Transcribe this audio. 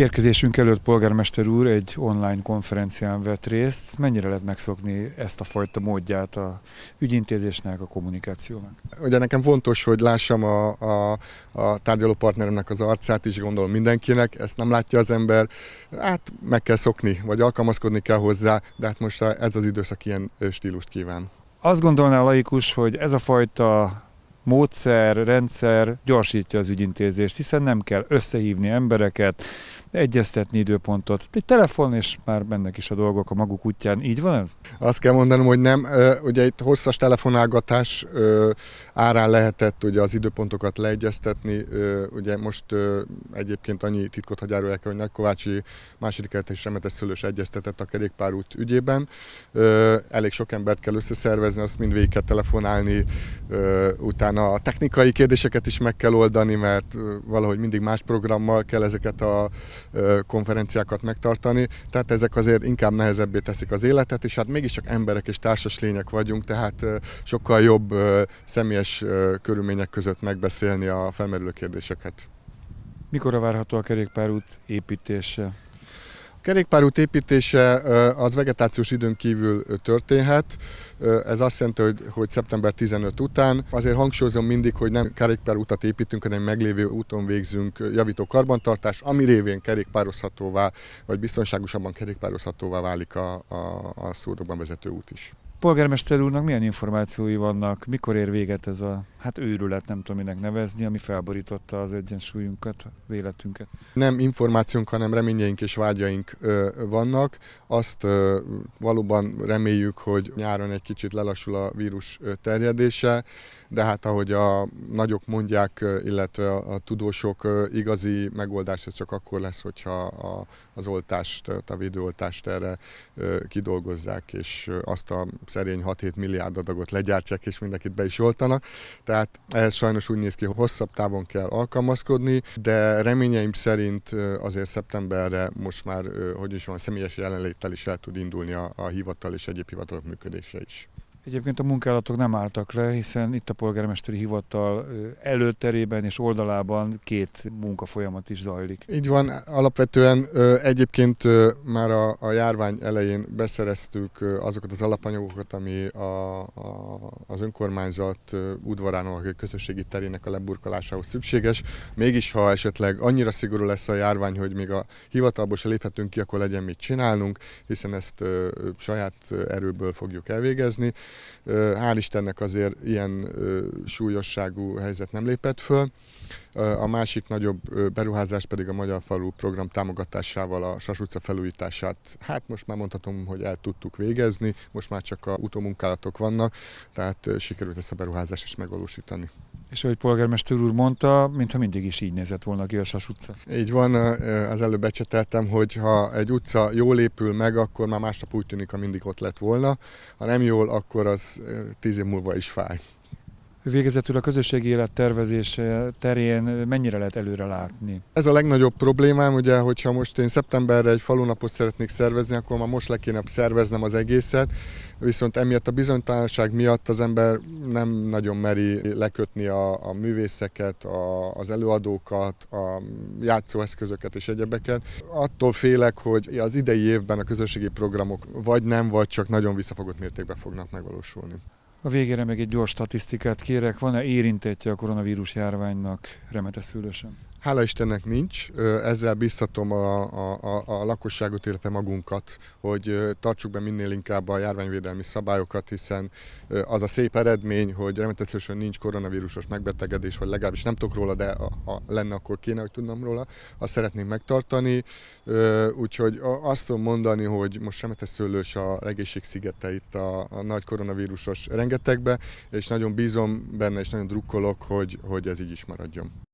Érkezésünk előtt polgármester úr egy online konferencián vett részt. Mennyire lehet megszokni ezt a fajta módját a ügyintézésnek, a kommunikációnak? Ugye nekem fontos, hogy lássam a, a, a tárgyalópartneremnek az arcát is, gondolom mindenkinek, ezt nem látja az ember. Hát meg kell szokni, vagy alkalmazkodni kell hozzá, de hát most ez az időszak ilyen stílust kíván. Azt gondolná a laikus, hogy ez a fajta módszer, rendszer gyorsítja az ügyintézést, hiszen nem kell összehívni embereket, egyeztetni időpontot. Egy telefon, és már mennek is a dolgok a maguk útján. Így van ez? Azt kell mondanom, hogy nem. Ugye itt hosszas telefonálgatás árán lehetett ugye az időpontokat leegyeztetni. Ugye most egyébként annyi titkot hagyáró el kell, hogy Nagykovácsi második és Remetes Szülős egyeztetett a kerékpárút ügyében. Elég sok embert kell összeszervezni, azt mind végig kell telefonálni, utána a technikai kérdéseket is meg kell oldani, mert valahogy mindig más programmal kell ezeket a konferenciákat megtartani, tehát ezek azért inkább nehezebbé teszik az életet, és hát mégiscsak emberek és társas lények vagyunk, tehát sokkal jobb személyes körülmények között megbeszélni a felmerülő kérdéseket. Mikor várható a kerékpárút építése? Kerékpárút építése az vegetációs időn kívül történhet. Ez azt jelenti, hogy, hogy szeptember 15 után. Azért hangsúlyozom mindig, hogy nem kerékpárutat építünk, hanem meglévő úton végzünk javító karbantartás, ami révén kerékpározhatóvá, vagy biztonságosabban kerékpározhatóvá válik a, a, a szódokban vezető út is. Polgármester úrnak milyen információi vannak, mikor ér véget ez a hát őrület, nem tudom minek nevezni, ami felborította az egyensúlyunkat, az életünket? Nem információnk, hanem reményeink és vágyaink ö, vannak. Azt ö, valóban reméljük, hogy nyáron egy kicsit lelassul a vírus terjedése, de hát ahogy a nagyok mondják, illetve a, a tudósok, ö, igazi megoldás ez csak akkor lesz, hogyha a, az oltást, a védőoltást erre ö, kidolgozzák, és azt a szerény 6-7 milliárd adagot legyártják, és mindenkit be is oltanak. Tehát ez sajnos úgy néz ki, hogy hosszabb távon kell alkalmazkodni, de reményeim szerint azért szeptemberre most már, hogy is van, személyes jelenléttel is el tud indulni a, a hivatal és egyéb hivatalok működése is. Egyébként a munkálatok nem álltak le, hiszen itt a polgármesteri hivatal előterében és oldalában két munkafolyamat is zajlik. Így van, alapvetően egyébként már a, a járvány elején beszereztük azokat az alapanyagokat, ami a, a, az önkormányzat udvarának, a közösségi terének a leburkolásához szükséges. Mégis, ha esetleg annyira szigorú lesz a járvány, hogy még a hivatalból se léphetünk ki, akkor legyen mit csinálnunk, hiszen ezt saját erőből fogjuk elvégezni. Hál' Istennek azért ilyen súlyosságú helyzet nem lépett föl. A másik nagyobb beruházás pedig a Magyar Falu program támogatásával a Sas utca felújítását. Hát most már mondhatom, hogy el tudtuk végezni, most már csak a utómunkálatok vannak, tehát sikerült ezt a beruházást is megvalósítani. És ahogy polgármester úr mondta, mintha mindig is így nézett volna ki a Sas utca. Így van, az előbb becseteltem, hogy ha egy utca jól épül meg, akkor már másnap úgy tűnik, ha mindig ott lett volna. Ha nem jól, akkor az tíz év múlva is fáj. Végezetül a közösségi élet tervezés terén mennyire lehet előre látni? Ez a legnagyobb problémám, ugye, hogyha most én szeptemberre egy falunapot szeretnék szervezni, akkor már most le kéne szerveznem az egészet, viszont emiatt a bizonytalanság miatt az ember nem nagyon meri lekötni a, a művészeket, a, az előadókat, a játszóeszközöket és egyebeket. Attól félek, hogy az idei évben a közösségi programok vagy nem, vagy csak nagyon visszafogott mértékben fognak megvalósulni. A végére még egy gyors statisztikát kérek. Van-e érintettje a koronavírus járványnak remete szülősen? Hála Istennek nincs, ezzel biztatom a, a, a lakosságot, illetve magunkat, hogy tartsuk be minél inkább a járványvédelmi szabályokat, hiszen az a szép eredmény, hogy remeteszősön nincs koronavírusos megbetegedés, vagy legalábbis nem tudok róla, de ha lenne, akkor kéne, hogy tudnom róla, azt szeretném megtartani. Úgyhogy azt tudom mondani, hogy most remeteszőlős a legészség szigete itt a, a nagy koronavírusos, rengetegbe, és nagyon bízom benne, és nagyon drukkolok, hogy, hogy ez így is maradjon.